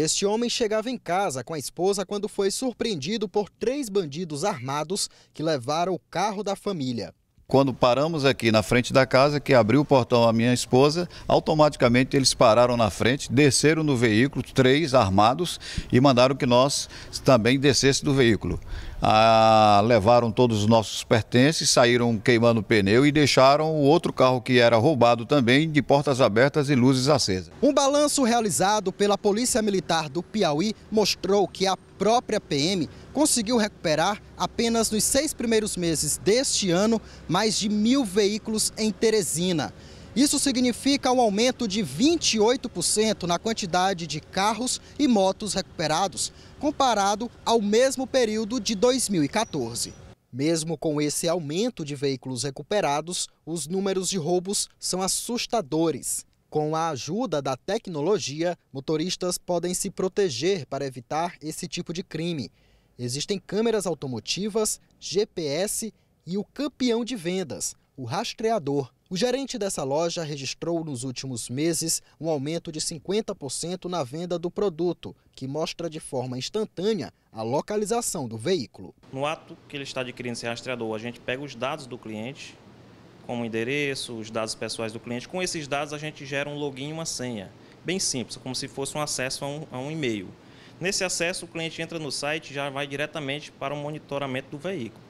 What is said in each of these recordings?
Este homem chegava em casa com a esposa quando foi surpreendido por três bandidos armados que levaram o carro da família quando paramos aqui na frente da casa, que abriu o portão a minha esposa, automaticamente eles pararam na frente, desceram no veículo, três armados, e mandaram que nós também descesse do veículo. Ah, levaram todos os nossos pertences, saíram queimando o pneu e deixaram o outro carro que era roubado também de portas abertas e luzes acesas. Um balanço realizado pela Polícia Militar do Piauí mostrou que a própria PM conseguiu recuperar, apenas nos seis primeiros meses deste ano, mais de mil veículos em Teresina. Isso significa um aumento de 28% na quantidade de carros e motos recuperados, comparado ao mesmo período de 2014. Mesmo com esse aumento de veículos recuperados, os números de roubos são assustadores. Com a ajuda da tecnologia, motoristas podem se proteger para evitar esse tipo de crime. Existem câmeras automotivas, GPS e o campeão de vendas, o rastreador. O gerente dessa loja registrou nos últimos meses um aumento de 50% na venda do produto, que mostra de forma instantânea a localização do veículo. No ato que ele está adquirindo esse rastreador, a gente pega os dados do cliente como endereço, os dados pessoais do cliente. Com esses dados, a gente gera um login e uma senha. Bem simples, como se fosse um acesso a um, a um e-mail. Nesse acesso, o cliente entra no site e já vai diretamente para o monitoramento do veículo.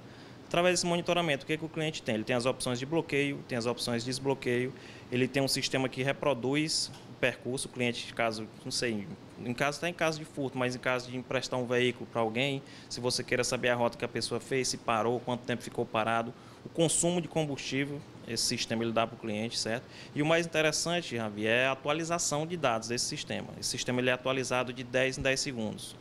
Através desse monitoramento, o que, é que o cliente tem? Ele tem as opções de bloqueio, tem as opções de desbloqueio, ele tem um sistema que reproduz percurso, o cliente, caso, não sei, em caso está em caso de furto, mas em caso de emprestar um veículo para alguém, se você queira saber a rota que a pessoa fez, se parou, quanto tempo ficou parado, o consumo de combustível, esse sistema ele dá para o cliente, certo? E o mais interessante, Javi, é a atualização de dados desse sistema. Esse sistema ele é atualizado de 10 em 10 segundos.